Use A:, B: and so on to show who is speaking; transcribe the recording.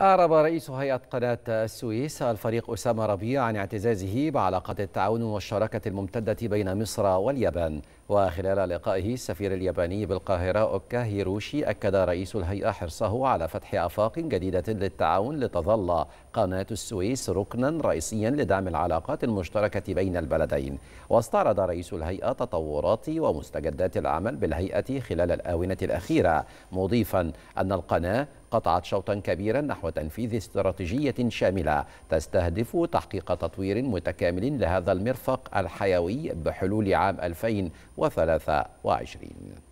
A: أعرب رئيس هيئة قناة السويس الفريق أسامة ربيع عن اعتزازه بعلاقة التعاون والشراكة الممتدة بين مصر واليابان وخلال لقائه السفير الياباني بالقاهرة أوكا هيروشي أكد رئيس الهيئة حرصه على فتح آفاق جديدة للتعاون لتظل قناة السويس ركنا رئيسيا لدعم العلاقات المشتركة بين البلدين واستعرض رئيس الهيئة تطورات ومستجدات العمل بالهيئة خلال الآونة الأخيرة مضيفا أن القناة قطعت شوطا كبيرا نحو تنفيذ استراتيجية شاملة تستهدف تحقيق تطوير متكامل لهذا المرفق الحيوي بحلول عام 2023